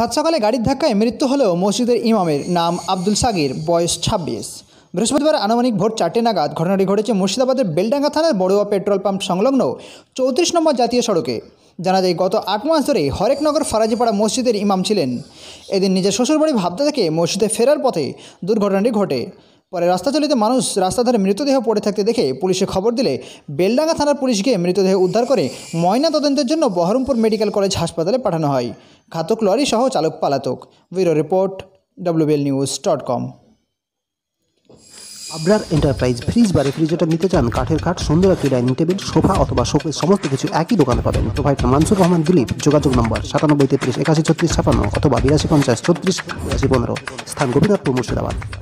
সাত সকালে গাড়ির ধাক্কায় মৃত্যু হল মসজিদের ইমামের নাম আব্দুল সাগির বয়স ছাব্বিশ বৃহস্পতিবার আনুমানিক ভোর চারটে নাগাদ ঘটনাটি ঘটেছে মুর্শিদাবাদের বেলডাঙ্গা থানার বড়ুয়া পেট্রোল পাম্প সংলগ্ন চৌত্রিশ নম্বর জাতীয় সড়কে জানা যায় গত আট মাস ধরে হরেকনগর ফরাজিপাড়া মসজিদের ইমাম ছিলেন এদিন নিজের শ্বশুরবাড়ি ভাবতে থেকে মসজিদে ফেরার পথে দুর্ঘটনাটি ঘটে পরে রাস্তা চলিতে মানুষ রাস্তা ধরে মৃতদেহ পড়ে থাকতে দেখে পুলিশে খবর দিলে বেলডাঙ্গা থানার পুলিশকে মৃতদেহ উদ্ধার করে ময়না তদন্তের জন্য বহরমপুর মেডিকেল কলেজ হাসপাতালে পাঠানো হয় ঘাতক লরি সহ চালক পালাতক bureau report WBL news dot com Abrar enterprise fridge বা রেফ্রিজারেটর নিতে চান কাঠের কাঠ সুন্দর একটি ডাইনিং টেবিল সোফা অথবা শোকের সমস্ত কিছু একই দোকানে পাবেন প্রোভাইডার মানসুর রহমান দিলীপ যোগাযোগ নম্বর সাতানব্বই তেত্রিশ একাশি ছত্রিশ ছাপান্ন অথবা বিরাশি পঞ্চাশ ছত্রিশ বিরাশি পনেরো স্থান গোপীনাথপুর মুর্শিদাবাদ